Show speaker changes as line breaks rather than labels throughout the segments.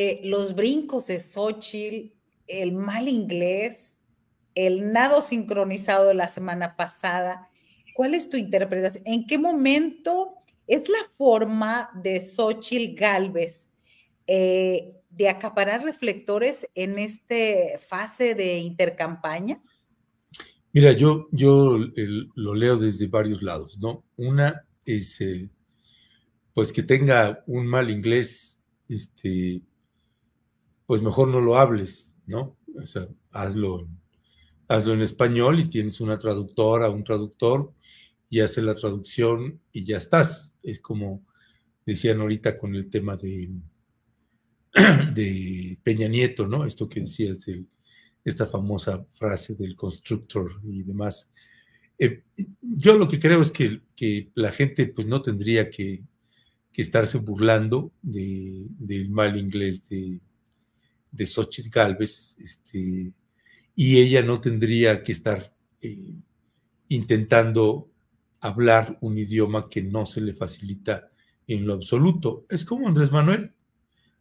Eh, los brincos de Xochitl, el mal inglés, el nado sincronizado de la semana pasada. ¿Cuál es tu interpretación? ¿En qué momento es la forma de Xochitl Galvez eh, de acaparar reflectores en esta fase de intercampaña?
Mira, yo, yo lo leo desde varios lados, ¿no? Una es, eh, pues que tenga un mal inglés, este, pues mejor no lo hables, ¿no? O sea, hazlo, hazlo en español y tienes una traductora, un traductor, y hace la traducción y ya estás. Es como decían ahorita con el tema de, de Peña Nieto, ¿no? Esto que decías de esta famosa frase del constructor y demás. Eh, yo lo que creo es que, la gente pues no tendría que, estarse burlando del mal inglés de, de Xochitl Galvez, este, y ella no tendría que estar eh, intentando hablar un idioma que no se le facilita en lo absoluto. Es como Andrés Manuel.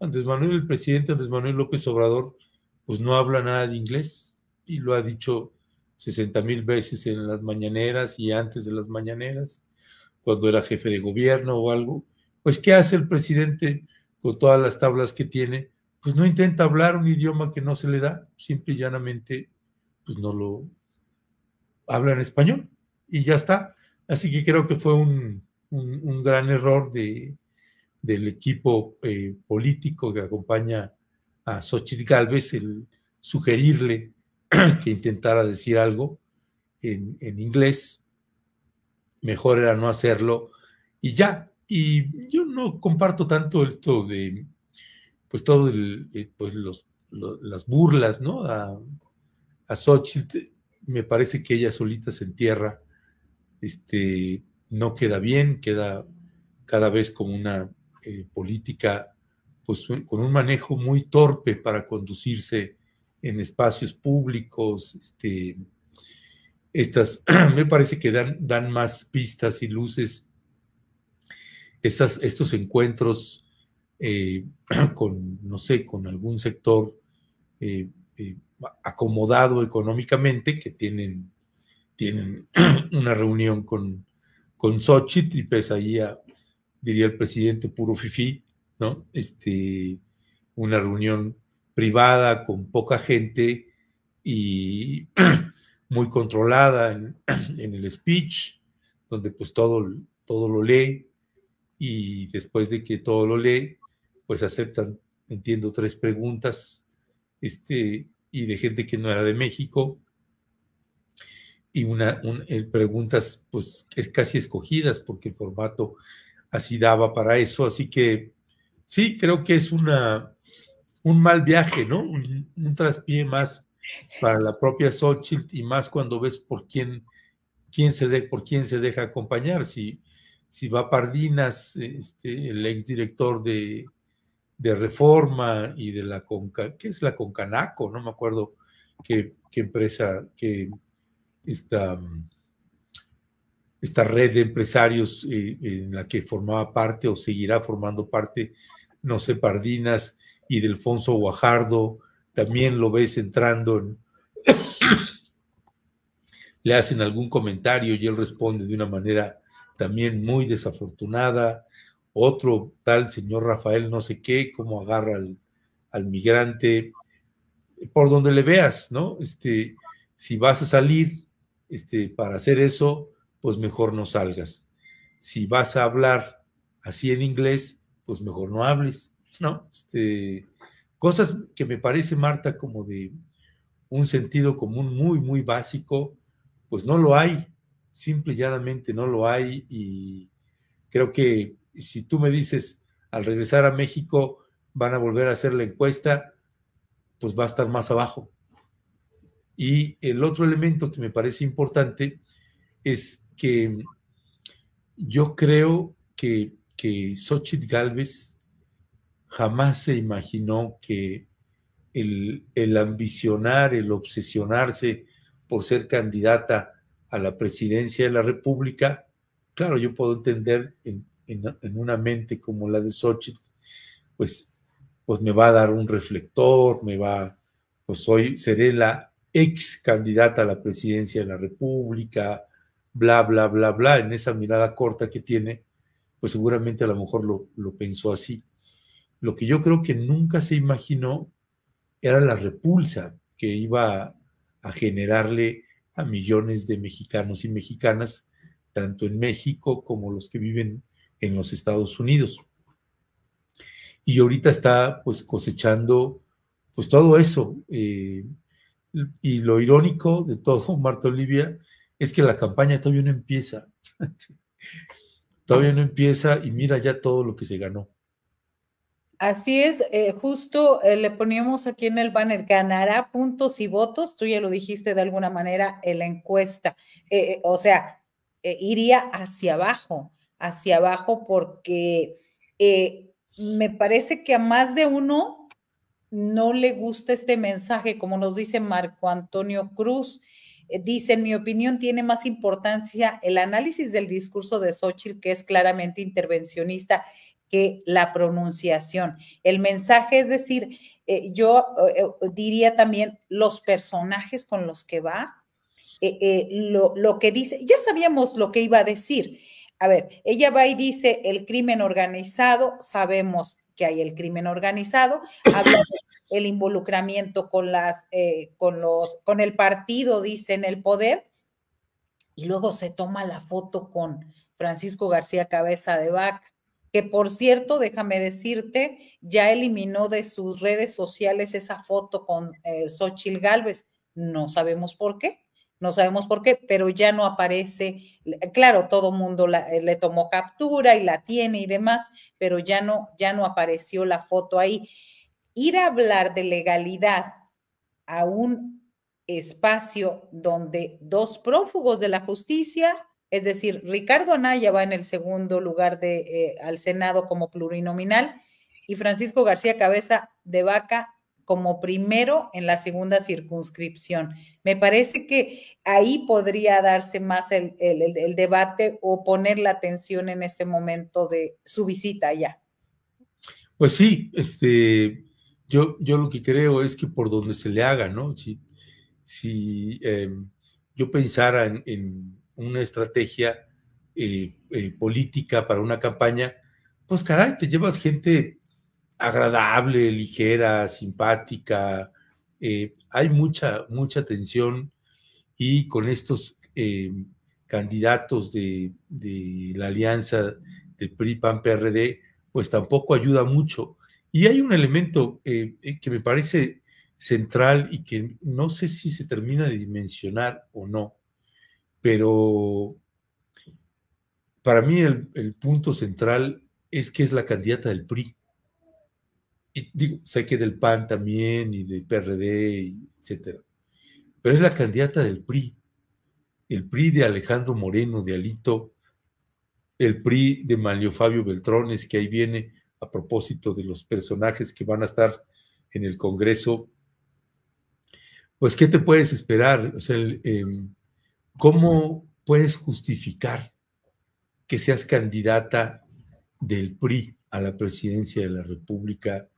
Andrés Manuel, el presidente Andrés Manuel López Obrador, pues no habla nada de inglés y lo ha dicho 60 mil veces en las mañaneras y antes de las mañaneras, cuando era jefe de gobierno o algo. Pues, ¿qué hace el presidente con todas las tablas que tiene? pues no intenta hablar un idioma que no se le da, simple y llanamente, pues no lo habla en español y ya está. Así que creo que fue un, gran error de, del equipo eh, político que acompaña a Xochitl Galvez el sugerirle que intentara decir algo en, en inglés. Mejor era no hacerlo y ya. Y yo no comparto tanto esto de pues todo eh, pues, las burlas, ¿no? A, a Xochitl, me parece que ella solita se entierra, este, no queda bien, queda cada vez como una eh, política, pues con un manejo muy torpe para conducirse en espacios públicos, este, estas me parece que dan, dan más pistas y luces estos encuentros eh, con, no sé, con algún sector eh, eh, acomodado económicamente, que tienen, tienen una reunión con, Sochi, tripes y pues ahí diría el presidente, puro Fifi ¿no? Este, una reunión privada con poca gente y muy controlada en, en, el speech, donde pues todo, todo lo lee y después de que todo lo lee, pues aceptan, entiendo, tres preguntas, este, y de gente que no era de México, y una, eh, preguntas, pues, es casi escogidas, porque el formato así daba para eso, así que sí, creo que es una, un mal viaje, ¿no? Un, traspié más para la propia Sochild y más cuando ves por quién, quién se por quién se deja acompañar, si, va Pardinas, este, el exdirector de de reforma y de la Conca, ¿qué es la Concanaco? No me acuerdo qué, empresa, que esta, mm, esta red de empresarios eh, en la que formaba parte o seguirá formando parte, no sé, Pardinas y Delfonso Guajardo, también lo ves entrando en, le hacen algún comentario y él responde de una manera también muy desafortunada otro tal señor Rafael no sé qué, cómo agarra al, migrante, por donde le veas, ¿no? Este, si vas a salir este, para hacer eso, pues mejor no salgas. Si vas a hablar así en inglés, pues mejor no hables, ¿no? Este, cosas que me parece, Marta, como de un sentido común muy, muy básico, pues no lo hay, simple y llanamente no lo hay y creo que y si tú me dices, al regresar a México van a volver a hacer la encuesta, pues va a estar más abajo. Y el otro elemento que me parece importante es que yo creo que, que Xochitl Galvez jamás se imaginó que el, el ambicionar, el obsesionarse por ser candidata a la presidencia de la República, claro, yo puedo entender en en, una mente como la de Xochitl, pues, pues me va a dar un reflector, me va, pues hoy seré la ex candidata a la presidencia de la República, bla, bla, bla, bla, en esa mirada corta que tiene, pues seguramente a lo mejor lo, pensó así. Lo que yo creo que nunca se imaginó era la repulsa que iba a generarle a millones de mexicanos y mexicanas, tanto en México como los que viven en los Estados Unidos. Y ahorita está pues cosechando pues todo eso. Eh, y lo irónico de todo, Marta Olivia, es que la campaña todavía no empieza. todavía no empieza y mira ya todo lo que se ganó.
Así es, eh, justo eh, le poníamos aquí en el banner, ganará puntos y votos, tú ya lo dijiste de alguna manera en la encuesta, o sea, iría hacia abajo hacia abajo porque eh, me parece que a más de uno no le gusta este mensaje, como nos dice Marco Antonio Cruz. Eh, dice, en mi opinión, tiene más importancia el análisis del discurso de Xochitl, que es claramente intervencionista, que la pronunciación. El mensaje, es decir, eh, yo diría también los personajes con los que va, lo, lo que dice, ya sabíamos lo que iba a decir, a ver, ella va y dice el crimen organizado, sabemos que hay el crimen organizado, el involucramiento con las, eh, con los, con el partido, dice en el poder, y luego se toma la foto con Francisco García Cabeza de Vaca que por cierto, déjame decirte, ya eliminó de sus redes sociales esa foto con sochil eh, Xochil Gálvez. No sabemos por qué no sabemos por qué, pero ya no aparece, claro, todo mundo eh, le tomó captura y la tiene y demás, pero ya no, ya no apareció la foto ahí. Ir a hablar de legalidad a un espacio donde dos prófugos de la justicia, es decir, Ricardo Anaya va en el segundo lugar de, eh, al Senado como plurinominal y Francisco García Cabeza de Vaca como primero en la segunda circunscripción. Me parece que ahí podría darse más el, debate o poner la atención en este momento de su visita allá.
Pues sí, este, yo, yo lo que creo es que por donde se le haga, ¿no? Si, em, yo pensara en, una estrategia eh, eh, política para una campaña, pues caray, te llevas gente agradable, ligera, simpática. Eh, hay mucha, mucha tensión y con estos em, candidatos de, la alianza del PRI-PAN-PRD, pues tampoco ayuda mucho. Y hay un elemento eh, eh, que me parece central y que no sé si se termina de dimensionar o no, pero para mí el, el punto central es que es la candidata del PRI y digo, sé que del PAN también y del PRD, etcétera, pero es la candidata del PRI, el PRI de Alejandro Moreno, de Alito, el PRI de Manlio Fabio Beltrones, que ahí viene a propósito de los personajes que van a estar en el Congreso. Pues, ¿qué te puedes esperar? Em, ¿cómo puedes justificar que seas candidata del PRI a la presidencia de la República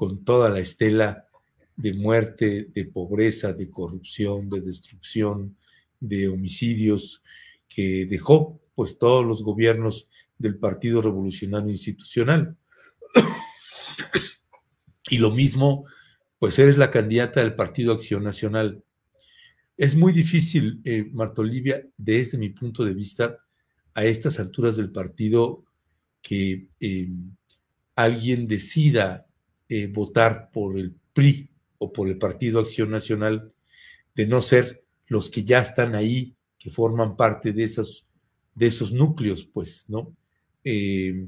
con toda la estela de muerte, de pobreza, de corrupción, de destrucción, de homicidios que dejó pues todos los gobiernos del Partido Revolucionario Institucional. y lo mismo, pues eres la candidata del Partido Acción Nacional. Es muy difícil, eh, Marta Olivia, desde mi punto de vista, a estas alturas del partido, que eh, alguien decida eh, votar por el PRI o por el Partido Acción Nacional, de no ser los que ya están ahí, que forman parte de esos, de esos núcleos, pues, ¿no? Eh,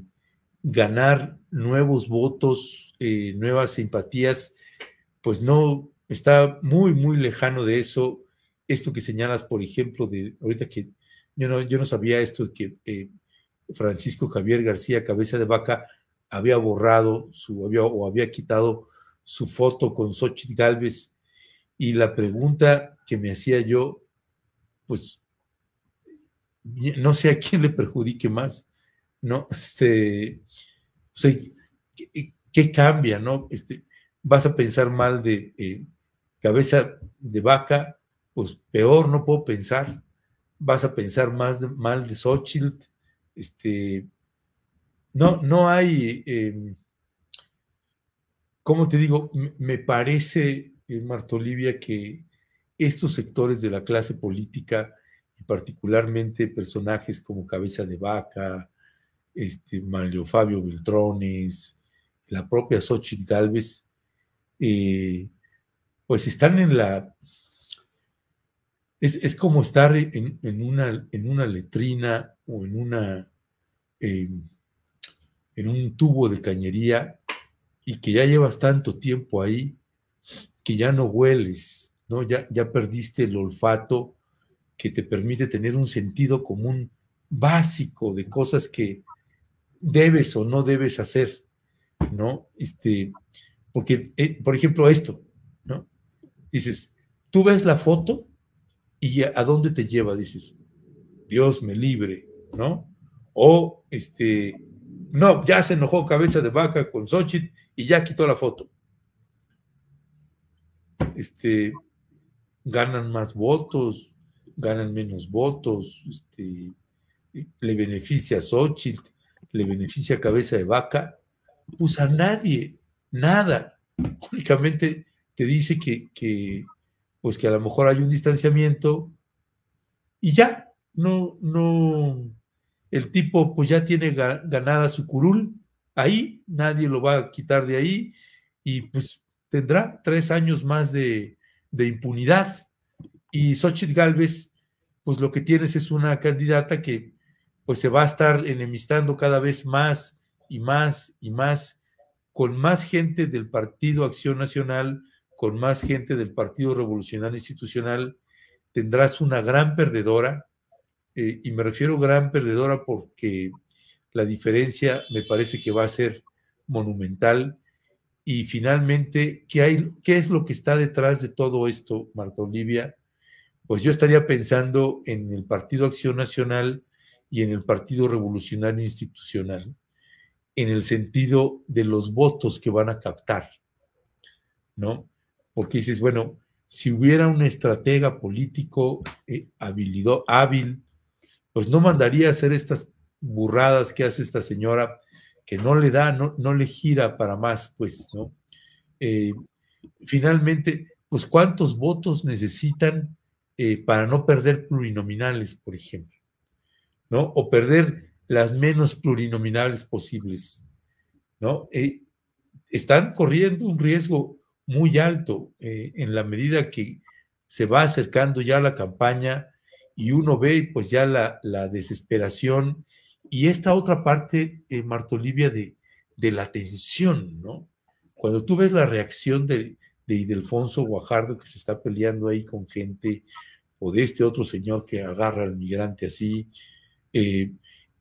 ganar nuevos votos, eh, nuevas simpatías, pues no, está muy, muy lejano de eso. Esto que señalas, por ejemplo, de ahorita que yo no, yo no sabía esto, que Francisco Javier García Cabeza de Vaca había borrado su, había, o había quitado su foto con Xochitl Galvez. Y la pregunta que me hacía yo, pues, no sé a quién le perjudique más, ¿no? Este, o sea, ¿qué, cambia, no? Este, vas a pensar mal de eh, cabeza de vaca, pues peor, no puedo pensar. Vas a pensar más mal de Xochitl, este, no, no hay, como em, ¿cómo te digo? Me parece, eh, Marta Olivia, que estos sectores de la clase política, y particularmente personajes como Cabeza de Vaca, este, Manlio Fabio Beltrones, la propia Xochitl Galvez, eh, pues están en la. Es, como estar en, una, en una letrina o en una. Em, en un tubo de cañería y que ya llevas tanto tiempo ahí que ya no hueles, ¿no? Ya, ya perdiste el olfato que te permite tener un sentido común básico de cosas que debes o no debes hacer, ¿no? Este, porque, eh, por ejemplo, esto, ¿no? Dices, tú ves la foto y a, a dónde te lleva, dices, Dios me libre, ¿no? O, este, no, ya se enojó cabeza de vaca con Xochitl y ya quitó la foto. Este, ganan más votos, ganan menos votos, este, le beneficia a Xochitl, le beneficia cabeza de vaca. Pues a nadie, nada. Únicamente te dice que, que, pues que a lo mejor hay un distanciamiento y ya, no, no, el tipo pues ya tiene ganada su curul ahí, nadie lo va a quitar de ahí y pues tendrá tres años más de, impunidad. Y Xochitl Galvez, pues lo que tienes es una candidata que pues se va a estar enemistando cada vez más y más y más con más gente del Partido Acción Nacional, con más gente del Partido Revolucionario Institucional, tendrás una gran perdedora, eh, y me refiero gran perdedora porque la diferencia me parece que va a ser monumental. Y finalmente, ¿qué, hay, ¿qué es lo que está detrás de todo esto, Marta Olivia? Pues yo estaría pensando en el Partido Acción Nacional y en el Partido Revolucionario Institucional, en el sentido de los votos que van a captar, ¿no? Porque dices, bueno, si hubiera un estratega político eh, hábil, pues no mandaría a hacer estas burradas que hace esta señora, que no le da, no, le gira para más, pues, ¿no? Eh, finalmente, pues, ¿cuántos votos necesitan eh, para no perder plurinominales, por ejemplo? ¿No? O perder las menos plurinominales posibles, ¿no? Eh, están corriendo un riesgo muy alto en la medida que se va acercando ya la campaña y uno ve pues ya la, desesperación y esta otra parte, eh, Olivia, de, de la tensión, ¿no? Cuando tú ves la reacción de, de Idelfonso Guajardo que se está peleando ahí con gente, o de este otro señor que agarra al migrante así, eh,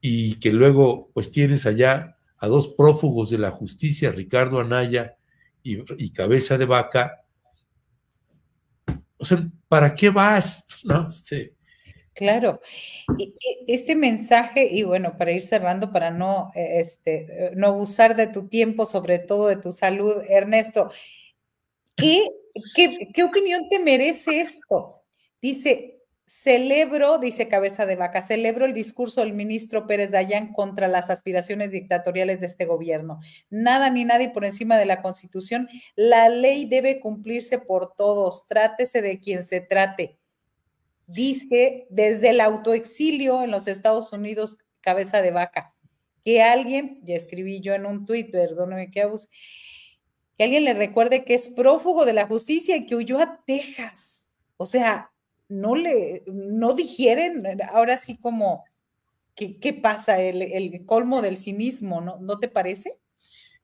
y que luego pues tienes allá a dos prófugos de la justicia, Ricardo Anaya y, Cabeza de Vaca. O sea, ¿para qué vas? No, este,
Claro. este mensaje, y bueno, para ir cerrando, para no, eh, este, no abusar de tu tiempo, sobre todo de tu salud, Ernesto, ¿qué, qué, qué opinión te merece esto? Dice, celebro, dice Cabeza de Vaca, celebro el discurso del ministro Pérez Dayán contra las aspiraciones dictatoriales de este gobierno. Nada ni nadie por encima de la Constitución. La ley debe cumplirse por todos. Trátese de quien se trate dice desde el autoexilio en los Estados Unidos, cabeza de vaca, que alguien, ya escribí yo en un tuit, perdóname que que alguien le recuerde que es prófugo de la justicia y que huyó a Texas. O sea, no le, no digieren, ahora sí como, ¿qué, pasa? El, colmo del cinismo, ¿no? te parece?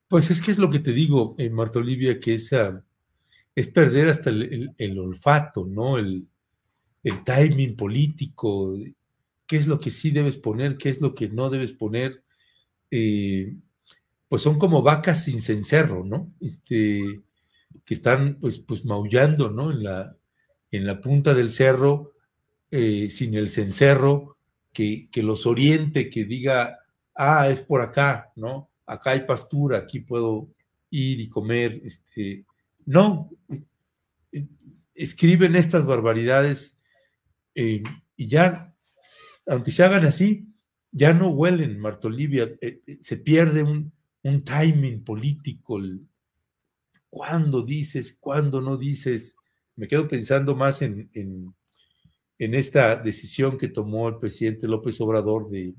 Pues es que es lo que te digo, eh, Marta Olivia, que esa, es perder hasta el, el olfato, ¿no? El, el timing político, qué es lo que sí debes poner, qué es lo que no debes poner, eh, pues son como vacas sin cencerro, ¿no? Este, que están pues, pues maullando, ¿no? En la, en la punta del cerro, eh, sin el cencerro, que, los oriente, que diga, ah, es por acá, ¿no? Acá hay pastura, aquí puedo ir y comer. Este, no, eh, escriben estas barbaridades eh, y ya, aunque se hagan así, ya no huelen, Marta Olivia, eh, eh, se pierde un, timing político, cuando cuándo dices, cuando no dices. Me quedo pensando más en, esta decisión que tomó el presidente López Obrador de,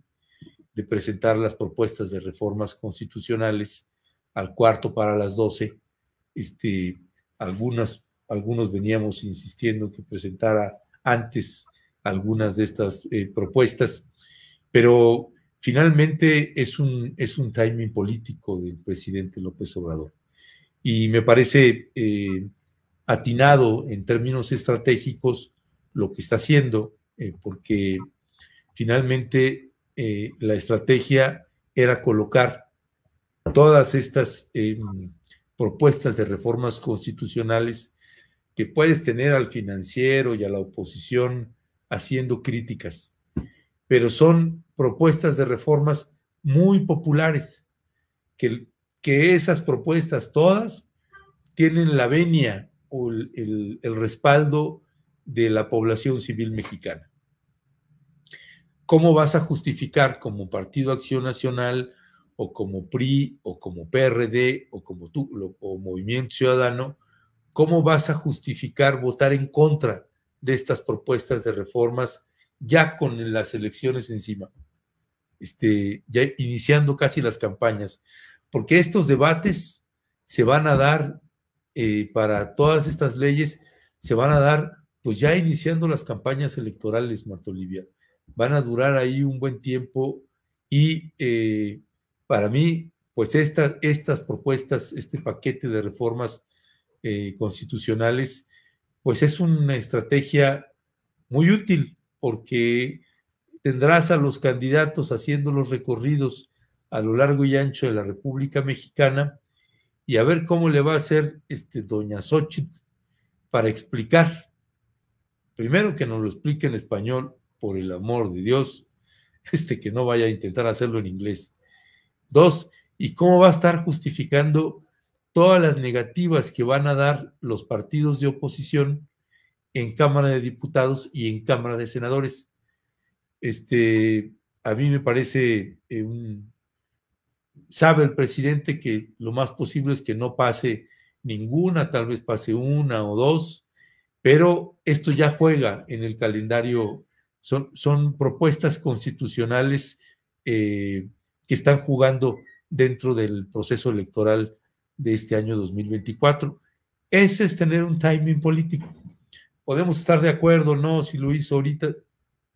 presentar las propuestas de reformas constitucionales al cuarto para las doce. Este, algunos veníamos insistiendo que presentara antes algunas de estas eh, propuestas, pero finalmente es un, es un timing político del presidente López Obrador. Y me parece eh, atinado en términos estratégicos lo que está haciendo, eh, porque finalmente la estrategia era colocar todas estas em, propuestas de reformas constitucionales que puedes tener al financiero y a la oposición haciendo críticas, pero son propuestas de reformas muy populares, que, que esas propuestas todas tienen la venia o el, respaldo de la población civil mexicana. ¿Cómo vas a justificar como Partido Acción Nacional o como PRI o como PRD o como tú o Movimiento Ciudadano ¿Cómo vas a justificar votar en contra de estas propuestas de reformas ya con las elecciones encima? Este, ya iniciando casi las campañas, porque estos debates se van a dar eh, para todas estas leyes, se van a dar pues ya iniciando las campañas electorales, Marta Olivia. Van a durar ahí un buen tiempo y eh, para mí, pues estas propuestas, este paquete de reformas eh, constitucionales, pues es una estrategia muy útil porque tendrás a los candidatos haciendo los recorridos a lo largo y ancho de la República Mexicana y a ver cómo le va a hacer este, doña Xochitl para explicar. Primero que nos lo explique en español, por el amor de Dios, este que no vaya a intentar hacerlo en inglés. Dos, ¿y cómo va a estar justificando todas las negativas que van a dar los partidos de oposición en Cámara de Diputados y en Cámara de Senadores. Este, a mí me parece eh, sabe el presidente que lo más posible es que no pase ninguna, tal vez pase una o dos, pero esto ya juega en el calendario, son, son propuestas constitucionales eh, que están jugando dentro del proceso electoral de este año 2024. Ese es tener un timing político. Podemos estar de acuerdo o no si lo hizo ahorita,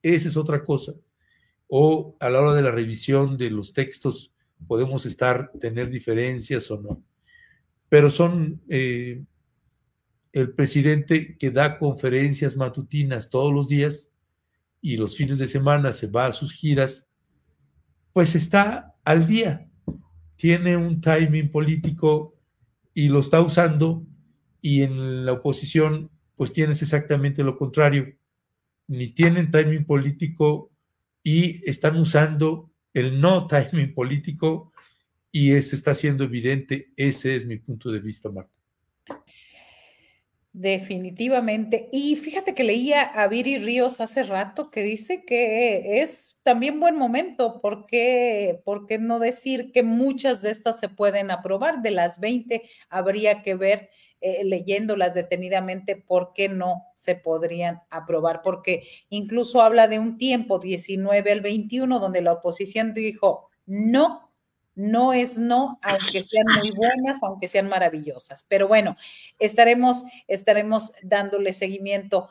esa es otra cosa. O a la hora de la revisión de los textos podemos estar, tener diferencias o no. Pero son eh, el presidente que da conferencias matutinas todos los días y los fines de semana se va a sus giras, pues está al día. Tiene un timing político y lo está usando y en la oposición pues tienes exactamente lo contrario. Ni tienen timing político y están usando el no timing político y se está haciendo evidente. Ese es mi punto de vista, Marta.
Definitivamente. Y fíjate que leía a Viri Ríos hace rato que dice que es también buen momento, porque ¿por qué no decir que muchas de estas se pueden aprobar? De las 20 habría que ver eh, leyéndolas detenidamente por qué no se podrían aprobar, porque incluso habla de un tiempo, 19 al 21, donde la oposición dijo no no es no, aunque sean muy buenas, aunque sean maravillosas. Pero bueno, estaremos, estaremos dándole seguimiento